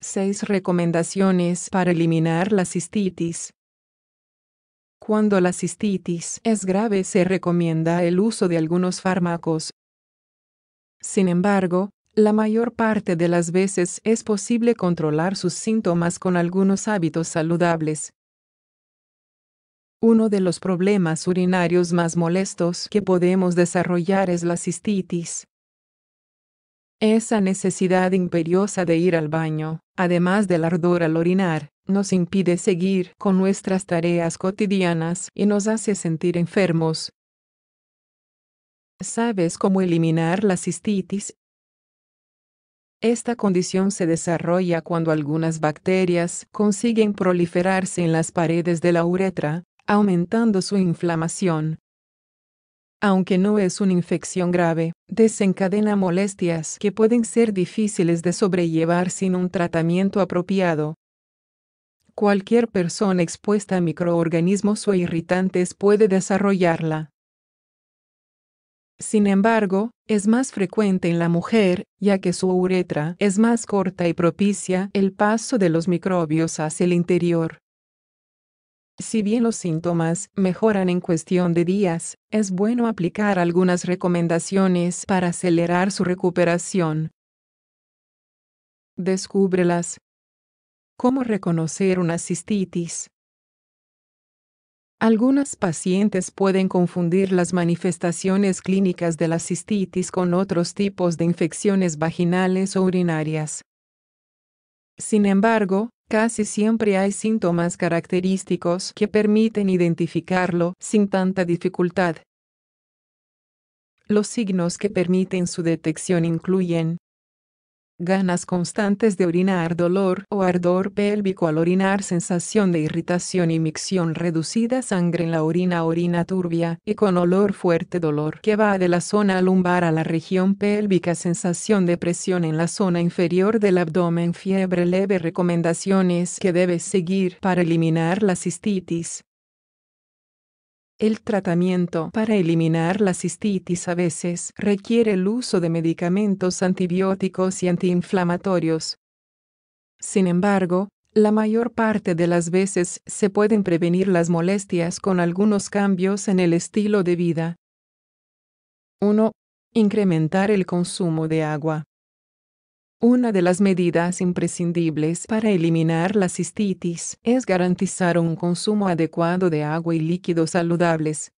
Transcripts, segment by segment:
6 recomendaciones para eliminar la cistitis. Cuando la cistitis es grave se recomienda el uso de algunos fármacos. Sin embargo, la mayor parte de las veces es posible controlar sus síntomas con algunos hábitos saludables. Uno de los problemas urinarios más molestos que podemos desarrollar es la cistitis. Esa necesidad imperiosa de ir al baño, además del ardor al orinar, nos impide seguir con nuestras tareas cotidianas y nos hace sentir enfermos. ¿Sabes cómo eliminar la cistitis? Esta condición se desarrolla cuando algunas bacterias consiguen proliferarse en las paredes de la uretra, aumentando su inflamación. Aunque no es una infección grave, desencadena molestias que pueden ser difíciles de sobrellevar sin un tratamiento apropiado. Cualquier persona expuesta a microorganismos o irritantes puede desarrollarla. Sin embargo, es más frecuente en la mujer, ya que su uretra es más corta y propicia el paso de los microbios hacia el interior. Si bien los síntomas mejoran en cuestión de días, es bueno aplicar algunas recomendaciones para acelerar su recuperación. Descúbrelas. ¿Cómo reconocer una cistitis? Algunas pacientes pueden confundir las manifestaciones clínicas de la cistitis con otros tipos de infecciones vaginales o urinarias. Sin embargo, Casi siempre hay síntomas característicos que permiten identificarlo sin tanta dificultad. Los signos que permiten su detección incluyen ganas constantes de orinar dolor o ardor pélvico al orinar sensación de irritación y micción reducida sangre en la orina orina turbia y con olor fuerte dolor que va de la zona lumbar a la región pélvica sensación de presión en la zona inferior del abdomen fiebre leve recomendaciones que debes seguir para eliminar la cistitis el tratamiento para eliminar la cistitis a veces requiere el uso de medicamentos antibióticos y antiinflamatorios. Sin embargo, la mayor parte de las veces se pueden prevenir las molestias con algunos cambios en el estilo de vida. 1. Incrementar el consumo de agua. Una de las medidas imprescindibles para eliminar la cistitis es garantizar un consumo adecuado de agua y líquidos saludables.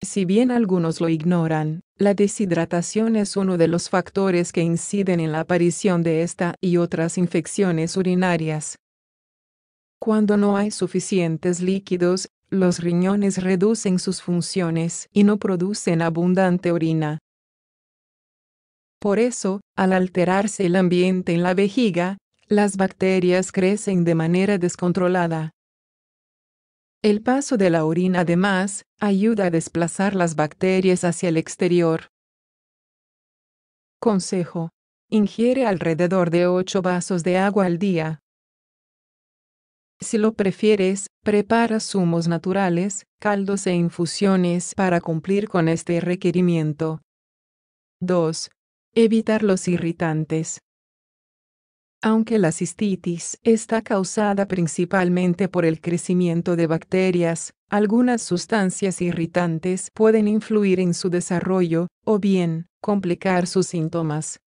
Si bien algunos lo ignoran, la deshidratación es uno de los factores que inciden en la aparición de esta y otras infecciones urinarias. Cuando no hay suficientes líquidos, los riñones reducen sus funciones y no producen abundante orina. Por eso, al alterarse el ambiente en la vejiga, las bacterias crecen de manera descontrolada. El paso de la orina además ayuda a desplazar las bacterias hacia el exterior. Consejo. Ingiere alrededor de 8 vasos de agua al día. Si lo prefieres, prepara zumos naturales, caldos e infusiones para cumplir con este requerimiento. 2. Evitar los irritantes. Aunque la cistitis está causada principalmente por el crecimiento de bacterias, algunas sustancias irritantes pueden influir en su desarrollo, o bien, complicar sus síntomas.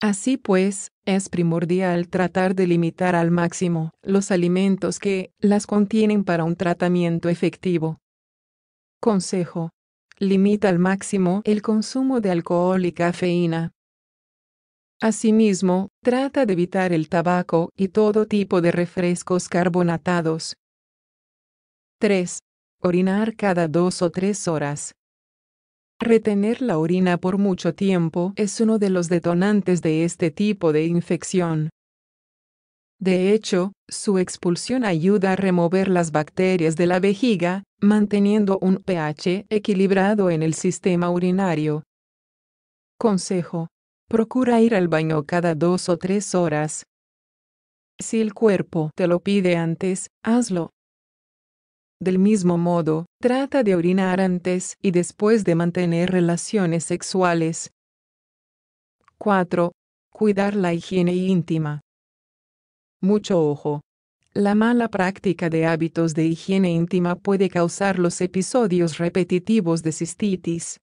Así pues, es primordial tratar de limitar al máximo los alimentos que las contienen para un tratamiento efectivo. Consejo limita al máximo el consumo de alcohol y cafeína. Asimismo, trata de evitar el tabaco y todo tipo de refrescos carbonatados. 3. Orinar cada dos o tres horas. Retener la orina por mucho tiempo es uno de los detonantes de este tipo de infección. De hecho, su expulsión ayuda a remover las bacterias de la vejiga, manteniendo un pH equilibrado en el sistema urinario. Consejo. Procura ir al baño cada dos o tres horas. Si el cuerpo te lo pide antes, hazlo. Del mismo modo, trata de orinar antes y después de mantener relaciones sexuales. 4. Cuidar la higiene íntima. Mucho ojo. La mala práctica de hábitos de higiene íntima puede causar los episodios repetitivos de cistitis.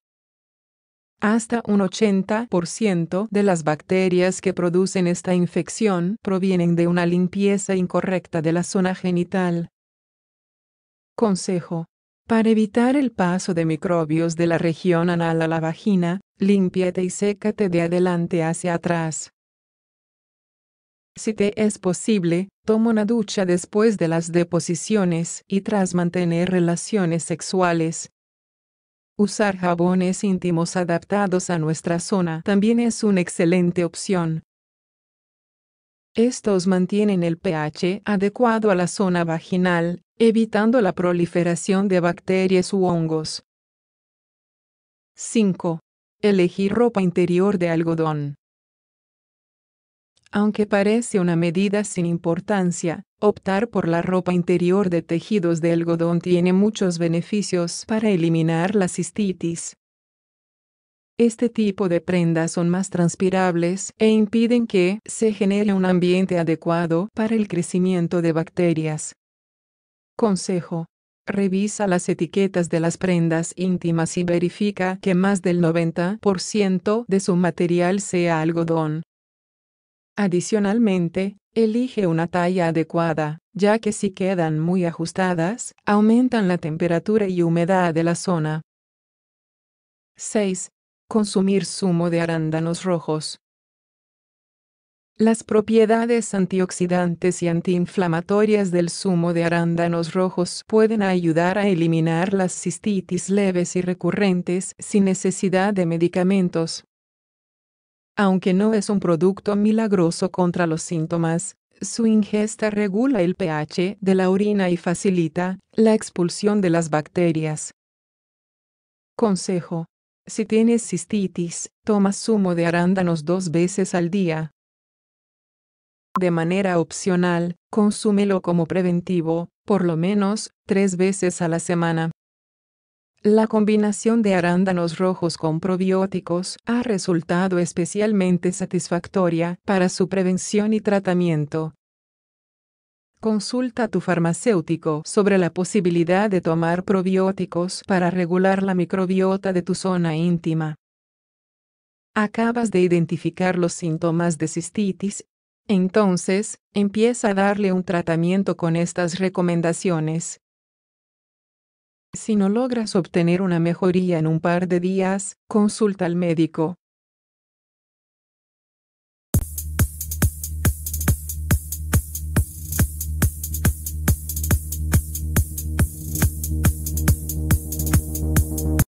Hasta un 80% de las bacterias que producen esta infección provienen de una limpieza incorrecta de la zona genital. Consejo. Para evitar el paso de microbios de la región anal a la vagina, límpiate y sécate de adelante hacia atrás. Si te es posible, toma una ducha después de las deposiciones y tras mantener relaciones sexuales. Usar jabones íntimos adaptados a nuestra zona también es una excelente opción. Estos mantienen el pH adecuado a la zona vaginal, evitando la proliferación de bacterias u hongos. 5. Elegir ropa interior de algodón. Aunque parece una medida sin importancia, optar por la ropa interior de tejidos de algodón tiene muchos beneficios para eliminar la cistitis. Este tipo de prendas son más transpirables e impiden que se genere un ambiente adecuado para el crecimiento de bacterias. Consejo. Revisa las etiquetas de las prendas íntimas y verifica que más del 90% de su material sea algodón. Adicionalmente, elige una talla adecuada, ya que si quedan muy ajustadas, aumentan la temperatura y humedad de la zona. 6. Consumir zumo de arándanos rojos. Las propiedades antioxidantes y antiinflamatorias del zumo de arándanos rojos pueden ayudar a eliminar las cistitis leves y recurrentes sin necesidad de medicamentos. Aunque no es un producto milagroso contra los síntomas, su ingesta regula el pH de la orina y facilita la expulsión de las bacterias. Consejo. Si tienes cistitis, toma zumo de arándanos dos veces al día. De manera opcional, consúmelo como preventivo, por lo menos, tres veces a la semana. La combinación de arándanos rojos con probióticos ha resultado especialmente satisfactoria para su prevención y tratamiento. Consulta a tu farmacéutico sobre la posibilidad de tomar probióticos para regular la microbiota de tu zona íntima. Acabas de identificar los síntomas de cistitis, entonces, empieza a darle un tratamiento con estas recomendaciones. Si no logras obtener una mejoría en un par de días, consulta al médico.